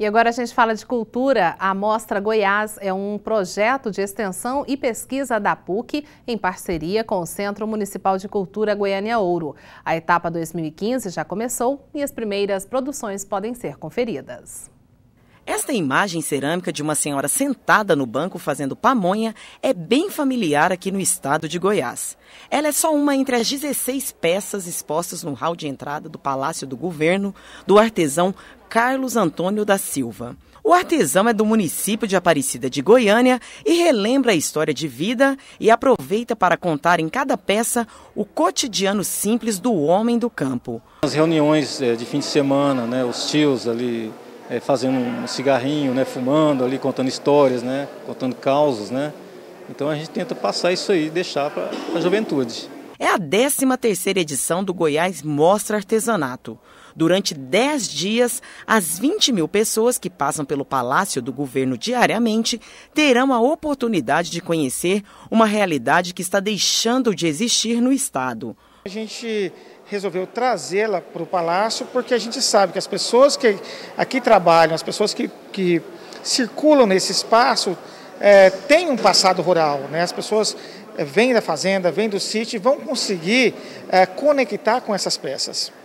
E agora a gente fala de cultura. A Mostra Goiás é um projeto de extensão e pesquisa da PUC em parceria com o Centro Municipal de Cultura Goiânia Ouro. A etapa 2015 já começou e as primeiras produções podem ser conferidas. Esta imagem cerâmica de uma senhora sentada no banco fazendo pamonha é bem familiar aqui no estado de Goiás. Ela é só uma entre as 16 peças expostas no hall de entrada do Palácio do Governo do artesão Carlos Antônio da Silva. O artesão é do município de Aparecida de Goiânia e relembra a história de vida e aproveita para contar em cada peça o cotidiano simples do homem do campo. As reuniões eh, de fim de semana, né, os tios ali é, fazendo um cigarrinho, né, fumando ali, contando histórias, né, contando causas, né. Então a gente tenta passar isso aí, deixar para a juventude. É a 13 terceira edição do Goiás Mostra Artesanato. Durante 10 dias, as 20 mil pessoas que passam pelo Palácio do Governo diariamente terão a oportunidade de conhecer uma realidade que está deixando de existir no Estado. A gente resolveu trazê-la para o Palácio porque a gente sabe que as pessoas que aqui trabalham, as pessoas que, que circulam nesse espaço, é, têm um passado rural. Né? As pessoas é, vêm da fazenda, vêm do sítio e vão conseguir é, conectar com essas peças.